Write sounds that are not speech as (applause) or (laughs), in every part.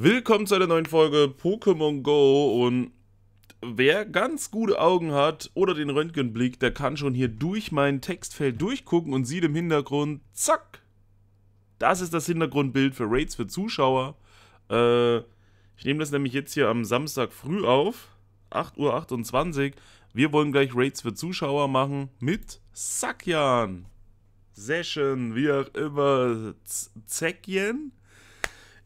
Willkommen zu einer neuen Folge Pokémon Go und wer ganz gute Augen hat oder den Röntgenblick, der kann schon hier durch mein Textfeld durchgucken und sieht im Hintergrund, zack, das ist das Hintergrundbild für Raids für Zuschauer. Äh, ich nehme das nämlich jetzt hier am Samstag früh auf, 8.28 Uhr. Wir wollen gleich Raids für Zuschauer machen mit Sakyan. Session, wie auch immer, Zekien?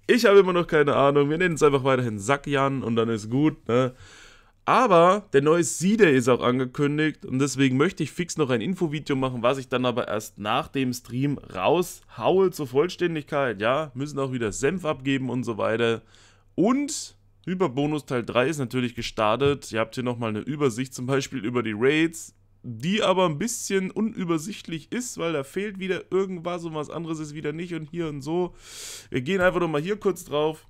Ich habe immer noch keine Ahnung. Wir nennen es einfach weiterhin Sackjan und dann ist gut. Ne? Aber der neue C-Day ist auch angekündigt und deswegen möchte ich fix noch ein Infovideo machen, was ich dann aber erst nach dem Stream raushaue zur Vollständigkeit. Ja, müssen auch wieder Senf abgeben und so weiter. Und Hyperbonus Teil 3 ist natürlich gestartet. Ihr habt hier nochmal eine Übersicht zum Beispiel über die Raids, die aber ein bisschen unübersichtlich ist, weil da fehlt wieder irgendwas und was anderes ist wieder nicht und hier und so. Wir gehen einfach nochmal hier kurz drauf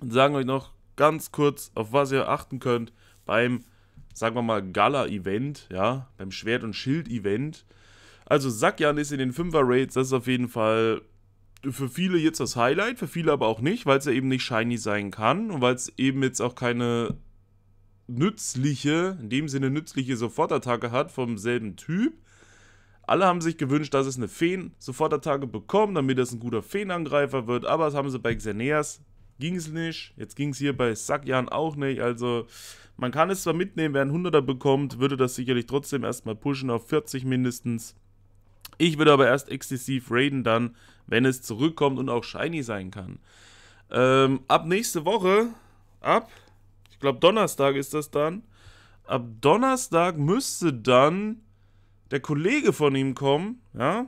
und sagen euch noch ganz kurz, auf was ihr achten könnt beim, sagen wir mal, Gala-Event, ja, beim Schwert- und Schild-Event. Also Sakyan ist in den 5er-Raids, das ist auf jeden Fall für viele jetzt das Highlight, für viele aber auch nicht, weil es ja eben nicht shiny sein kann und weil es eben jetzt auch keine nützliche, in dem Sinne nützliche Sofortattacke hat vom selben Typ. Alle haben sich gewünscht, dass es eine Feen-Sofortattacke bekommt, damit es ein guter Feenangreifer wird, aber das haben sie bei Xerneas. ging es nicht. Jetzt ging es hier bei Sakyan auch nicht, also man kann es zwar mitnehmen, wer einen 100er bekommt, würde das sicherlich trotzdem erstmal pushen auf 40 mindestens. Ich würde aber erst exzessiv raiden dann, wenn es zurückkommt und auch shiny sein kann. Ähm, ab nächste Woche, ab glaube, Donnerstag ist das dann. Ab Donnerstag müsste dann der Kollege von ihm kommen, ja,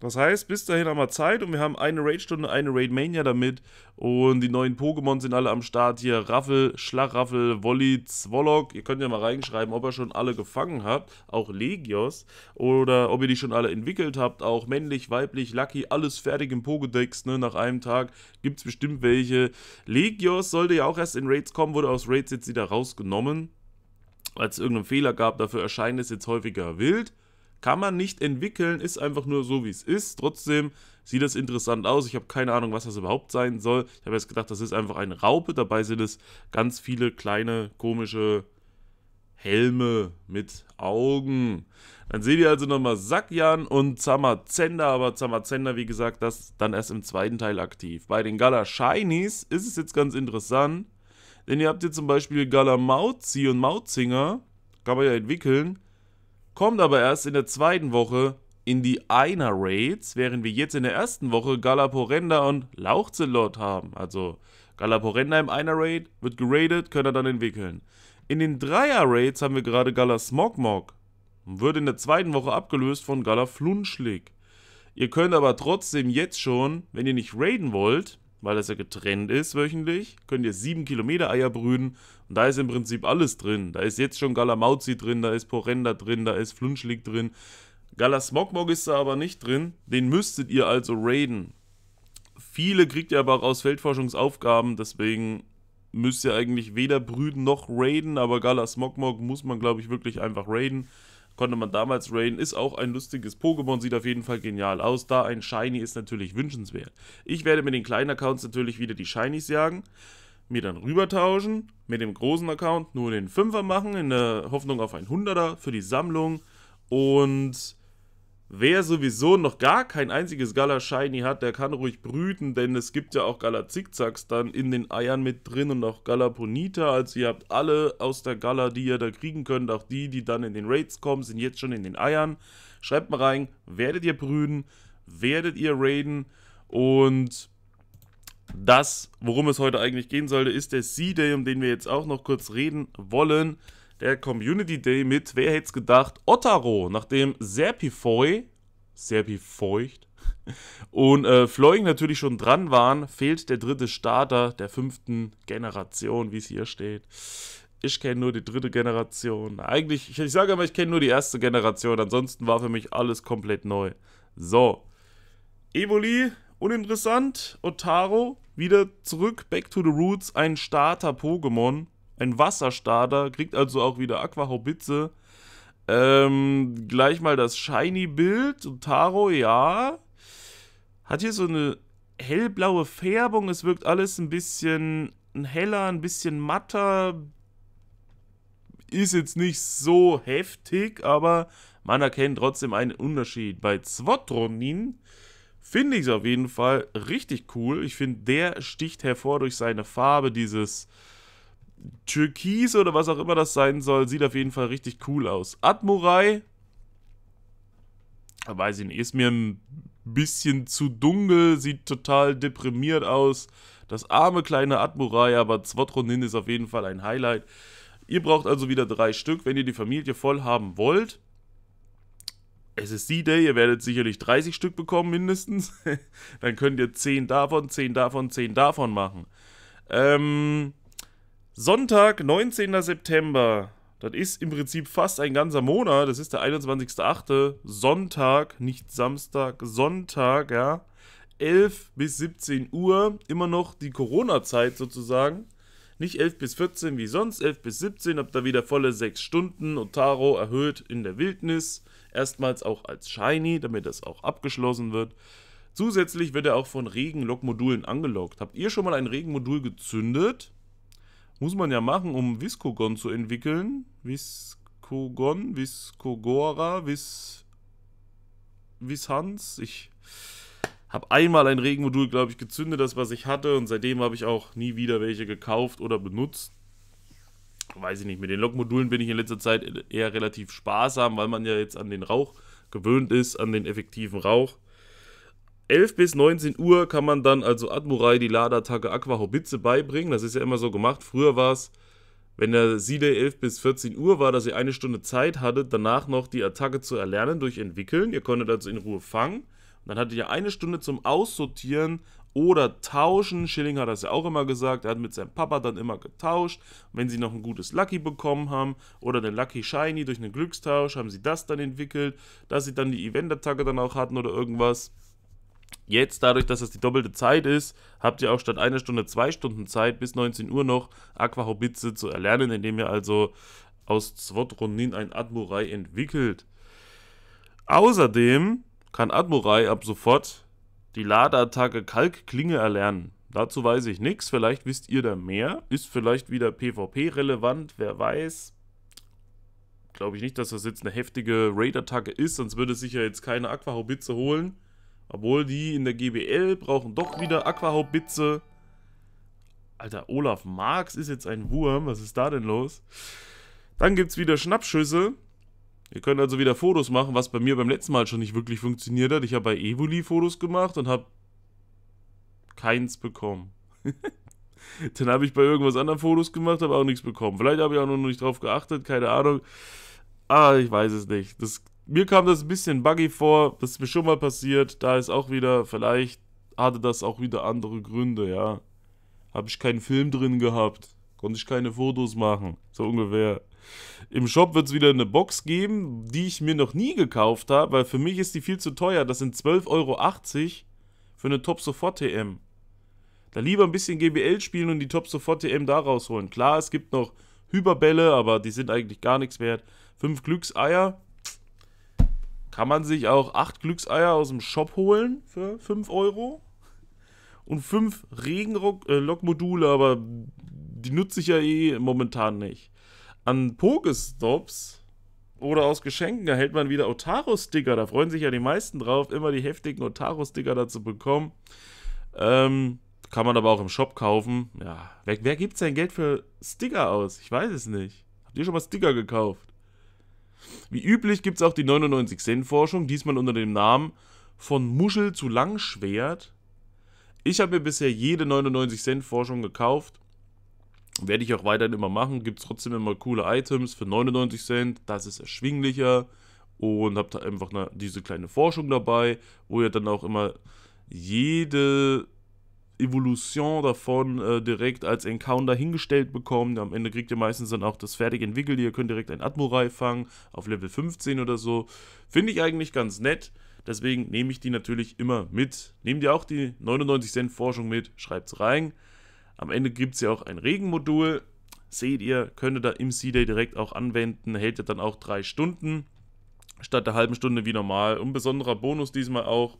das heißt, bis dahin haben wir Zeit und wir haben eine Raid-Stunde, eine Raid-Mania damit. Und die neuen Pokémon sind alle am Start hier. Raffel, Schlagraffel, Wolli, Zwollock. Ihr könnt ja mal reinschreiben, ob ihr schon alle gefangen habt. Auch Legios. Oder ob ihr die schon alle entwickelt habt. Auch männlich, weiblich, Lucky. Alles fertig im Pokédex. Ne? Nach einem Tag gibt es bestimmt welche. Legios sollte ja auch erst in Raids kommen. Wurde aus Raids jetzt wieder rausgenommen. Weil es irgendeinen Fehler gab. Dafür erscheint es jetzt häufiger wild. Kann man nicht entwickeln, ist einfach nur so, wie es ist. Trotzdem sieht das interessant aus. Ich habe keine Ahnung, was das überhaupt sein soll. Ich habe jetzt gedacht, das ist einfach eine Raupe. Dabei sind es ganz viele kleine, komische Helme mit Augen. Dann seht ihr also nochmal Sakyan und Zamazender, aber Zamazender, wie gesagt, das dann erst im zweiten Teil aktiv. Bei den Gala Shinies ist es jetzt ganz interessant, denn ihr habt hier zum Beispiel Gala Mauzi und Mauzinger, kann man ja entwickeln kommt aber erst in der zweiten Woche in die Einer Raids, während wir jetzt in der ersten Woche Galaporenda und Lauchzelot haben. Also Galaporenda im Einer Raid, wird geradet, könnt ihr dann entwickeln. In den Dreier Raids haben wir gerade Gala Smogmog und wird in der zweiten Woche abgelöst von Gala Flunschlick. Ihr könnt aber trotzdem jetzt schon, wenn ihr nicht raiden wollt, weil das ja getrennt ist wöchentlich, könnt ihr 7 Kilometer Eier brüten und da ist im Prinzip alles drin. Da ist jetzt schon Galamauzi drin, da ist Porenda drin, da ist Flunschlik drin. Galasmogmog ist da aber nicht drin, den müsstet ihr also raiden. Viele kriegt ihr aber auch aus Feldforschungsaufgaben, deswegen müsst ihr eigentlich weder brüten noch raiden, aber Galasmogmog muss man glaube ich wirklich einfach raiden konnte man damals Rain, ist auch ein lustiges Pokémon, sieht auf jeden Fall genial aus. Da ein Shiny ist natürlich wünschenswert. Ich werde mit den kleinen Accounts natürlich wieder die Shinies jagen, mir dann rübertauschen, mit dem großen Account nur den Fünfer machen, in der Hoffnung auf ein Hunderter für die Sammlung und Wer sowieso noch gar kein einziges Gala-Shiny hat, der kann ruhig brüten, denn es gibt ja auch Gala-Zickzacks dann in den Eiern mit drin und auch Gala-Ponita. Also ihr habt alle aus der Gala, die ihr da kriegen könnt, auch die, die dann in den Raids kommen, sind jetzt schon in den Eiern. Schreibt mal rein, werdet ihr brüten, werdet ihr raiden und das, worum es heute eigentlich gehen sollte, ist der Sea day um den wir jetzt auch noch kurz reden wollen der Community Day mit, wer hätte es gedacht, Otaro, nachdem Serpifoy, Serpifeucht (laughs) und äh, Fleuing natürlich schon dran waren, fehlt der dritte Starter der fünften Generation, wie es hier steht. Ich kenne nur die dritte Generation. Eigentlich, ich, ich sage immer, ich kenne nur die erste Generation. Ansonsten war für mich alles komplett neu. So. Evoli, uninteressant. Otaro, wieder zurück, back to the roots, ein Starter-Pokémon ein Wasserstarter kriegt also auch wieder Aquahaubitze. Ähm, gleich mal das Shiny-Bild. Und Taro, ja. Hat hier so eine hellblaue Färbung. Es wirkt alles ein bisschen heller, ein bisschen matter. Ist jetzt nicht so heftig, aber man erkennt trotzdem einen Unterschied. Bei Zwotronin finde ich es auf jeden Fall richtig cool. Ich finde, der sticht hervor durch seine Farbe, dieses Türkis oder was auch immer das sein soll, sieht auf jeden Fall richtig cool aus. Atmurai, weiß ich nicht, ist mir ein bisschen zu dunkel, sieht total deprimiert aus. Das arme kleine Atmurai, aber Zwotronin ist auf jeden Fall ein Highlight. Ihr braucht also wieder drei Stück, wenn ihr die Familie voll haben wollt. Es ist D-Day, ihr werdet sicherlich 30 Stück bekommen mindestens. (laughs) Dann könnt ihr 10 davon, 10 davon, 10 davon machen. Ähm, Sonntag, 19. September. Das ist im Prinzip fast ein ganzer Monat. Das ist der 21.8. Sonntag, nicht Samstag, Sonntag, ja. 11 bis 17 Uhr. Immer noch die Corona-Zeit sozusagen. Nicht 11 bis 14 wie sonst, 11 bis 17. Habt da wieder volle 6 Stunden. Otaro erhöht in der Wildnis. Erstmals auch als Shiny, damit das auch abgeschlossen wird. Zusätzlich wird er auch von Regenlog-Modulen angelockt. Habt ihr schon mal ein Regenmodul gezündet? Muss man ja machen, um Viscogon zu entwickeln. Viscogon, Viscogora, Vis... Vishans. Ich habe einmal ein Regenmodul, glaube ich, gezündet, das was ich hatte. Und seitdem habe ich auch nie wieder welche gekauft oder benutzt. Weiß ich nicht, mit den Lokmodulen bin ich in letzter Zeit eher relativ sparsam, weil man ja jetzt an den Rauch gewöhnt ist, an den effektiven Rauch. 11 bis 19 Uhr kann man dann also Admurai die Ladeattacke Aqua Hobbitze beibringen. Das ist ja immer so gemacht. Früher war es, wenn der Sile 11 bis 14 Uhr war, dass ihr eine Stunde Zeit hattet, danach noch die Attacke zu erlernen durch Entwickeln. Ihr konntet also in Ruhe fangen. Und dann hattet ihr eine Stunde zum Aussortieren oder Tauschen. Schilling hat das ja auch immer gesagt. Er hat mit seinem Papa dann immer getauscht. Und wenn sie noch ein gutes Lucky bekommen haben oder den Lucky Shiny durch einen Glückstausch, haben sie das dann entwickelt, dass sie dann die Event-Attacke dann auch hatten oder irgendwas. Jetzt, dadurch, dass es die doppelte Zeit ist, habt ihr auch statt einer Stunde zwei Stunden Zeit, bis 19 Uhr noch Aquahobitze zu erlernen, indem ihr also aus Zwotronin ein Admurai entwickelt. Außerdem kann Admurai ab sofort die Ladeattacke Kalkklinge erlernen. Dazu weiß ich nichts, vielleicht wisst ihr da mehr. Ist vielleicht wieder PvP relevant, wer weiß. Glaube ich nicht, dass das jetzt eine heftige Raid-Attacke ist, sonst würde sich ja jetzt keine Aquahobitze holen. Obwohl die in der GBL brauchen doch wieder Aquahaubbitze. Alter, Olaf Marx ist jetzt ein Wurm. Was ist da denn los? Dann gibt es wieder Schnappschüsse. Ihr könnt also wieder Fotos machen, was bei mir beim letzten Mal schon nicht wirklich funktioniert hat. Ich habe bei Evoli Fotos gemacht und habe keins bekommen. (laughs) Dann habe ich bei irgendwas anderem Fotos gemacht, habe auch nichts bekommen. Vielleicht habe ich auch noch nicht drauf geachtet, keine Ahnung. Ah, ich weiß es nicht. Das mir kam das ein bisschen buggy vor, das ist mir schon mal passiert, da ist auch wieder, vielleicht hatte das auch wieder andere Gründe, ja. Habe ich keinen Film drin gehabt, konnte ich keine Fotos machen, so ungefähr. Im Shop wird es wieder eine Box geben, die ich mir noch nie gekauft habe, weil für mich ist die viel zu teuer. Das sind 12,80 Euro für eine Top Sofort TM. Da lieber ein bisschen GBL spielen und die Top Sofort TM da rausholen. Klar, es gibt noch Hyperbälle, aber die sind eigentlich gar nichts wert. Fünf Glückseier, kann man sich auch acht Glückseier aus dem Shop holen für 5 Euro. Und fünf Regenlock-Module, äh, aber die nutze ich ja eh momentan nicht. An Pokestops oder aus Geschenken erhält man wieder Otaro-Sticker. Da freuen sich ja die meisten drauf, immer die heftigen Otaro-Sticker dazu bekommen. Ähm, kann man aber auch im Shop kaufen. Ja, wer, wer gibt sein Geld für Sticker aus? Ich weiß es nicht. Habt ihr schon mal Sticker gekauft? Wie üblich gibt es auch die 99-Cent-Forschung, diesmal unter dem Namen Von Muschel zu Langschwert. Ich habe mir bisher jede 99-Cent-Forschung gekauft. Werde ich auch weiterhin immer machen. Gibt es trotzdem immer coole Items für 99 Cent. Das ist erschwinglicher. Und habt da einfach eine, diese kleine Forschung dabei, wo ihr dann auch immer jede Evolution davon äh, direkt als Encounter hingestellt bekommen. Am Ende kriegt ihr meistens dann auch das fertig entwickelte. Ihr könnt direkt ein Admiral fangen auf Level 15 oder so. Finde ich eigentlich ganz nett. Deswegen nehme ich die natürlich immer mit. Nehmt ihr auch die 99 Cent Forschung mit, schreibt es rein. Am Ende gibt es ja auch ein Regenmodul. Seht ihr, könnt ihr da im C-Day direkt auch anwenden. Hält ihr dann auch drei Stunden statt der halben Stunde wie normal. Und besonderer Bonus diesmal auch,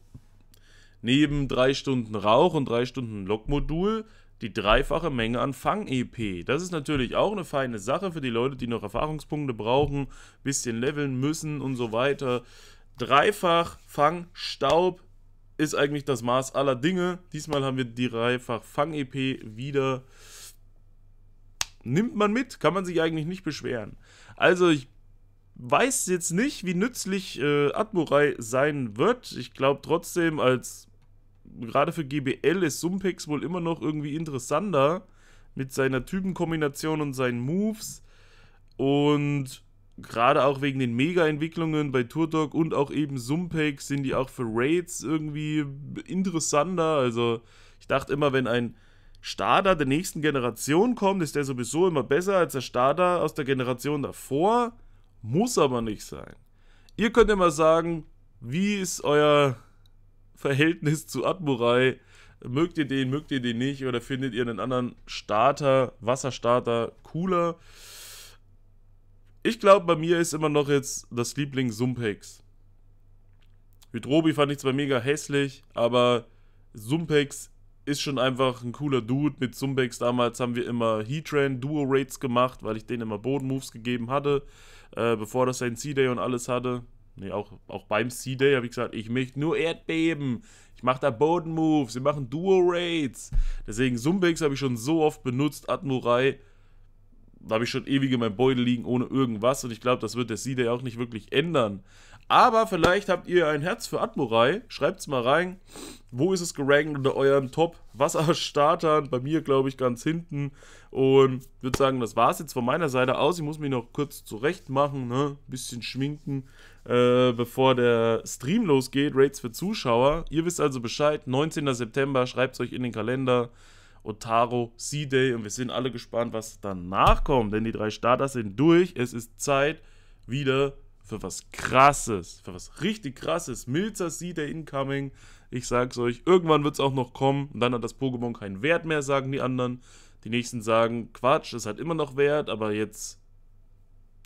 neben drei Stunden Rauch und drei Stunden Lokmodul die dreifache Menge an Fang-EP. Das ist natürlich auch eine feine Sache für die Leute, die noch Erfahrungspunkte brauchen, bisschen leveln müssen und so weiter. Dreifach Fang-Staub ist eigentlich das Maß aller Dinge. Diesmal haben wir die dreifach Fang-EP wieder. Nimmt man mit, kann man sich eigentlich nicht beschweren. Also ich weiß jetzt nicht, wie nützlich äh, Admurai sein wird. Ich glaube trotzdem als gerade für GBL ist Sumpex wohl immer noch irgendwie interessanter mit seiner Typenkombination und seinen Moves. Und gerade auch wegen den Mega-Entwicklungen bei Turtok und auch eben Sumpex sind die auch für Raids irgendwie interessanter. Also ich dachte immer, wenn ein Starter der nächsten Generation kommt, ist der sowieso immer besser als der Starter aus der Generation davor. Muss aber nicht sein. Ihr könnt immer sagen, wie ist euer Verhältnis zu Admurai. Mögt ihr den, mögt ihr den nicht oder findet ihr einen anderen Starter, Wasserstarter cooler? Ich glaube, bei mir ist immer noch jetzt das Liebling Sumpex. Hydrobi fand ich zwar mega hässlich, aber Sumpex ist schon einfach ein cooler Dude. Mit Sumpex damals haben wir immer Heatran Duo Rates gemacht, weil ich denen immer Bodenmoves gegeben hatte, äh, bevor das sein C-Day und alles hatte. Nee, auch, auch beim C-Day habe ich gesagt, ich möchte nur Erdbeben. Ich mache da Bodenmoves, wir machen Duo-Raids. Deswegen Sumbex habe ich schon so oft benutzt, Admurai. Da habe ich schon ewig in meinem Beutel liegen ohne irgendwas. Und ich glaube, das wird der C-Day auch nicht wirklich ändern. Aber vielleicht habt ihr ein Herz für Admurai. Schreibt es mal rein. Wo ist es gerankt unter euren Top-Wasserstartern? Bei mir, glaube ich, ganz hinten. Und würde sagen, das war es jetzt von meiner Seite aus. Ich muss mich noch kurz zurecht machen, ne? Ein bisschen schminken. Äh, bevor der Stream losgeht, Rates für Zuschauer. Ihr wisst also Bescheid, 19. September, schreibt es euch in den Kalender. Otaro, C-Day und wir sind alle gespannt, was danach kommt, denn die drei Starter sind durch. Es ist Zeit wieder für was krasses, für was richtig krasses. Milzer C-Day incoming. Ich sag's euch, irgendwann wird's auch noch kommen und dann hat das Pokémon keinen Wert mehr, sagen die anderen. Die nächsten sagen, Quatsch, es hat immer noch Wert, aber jetzt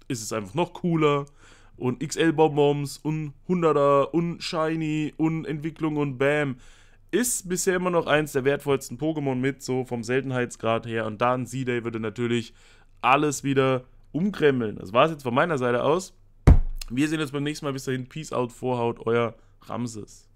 ist es einfach noch cooler und XL-Bonbons und 100er und Shiny und Entwicklung und Bam. Ist bisher immer noch eins der wertvollsten Pokémon mit, so vom Seltenheitsgrad her. Und da ein Z-Day würde natürlich alles wieder umkremmeln. Das war es jetzt von meiner Seite aus. Wir sehen uns beim nächsten Mal. Bis dahin, Peace out, Vorhaut, euer Ramses.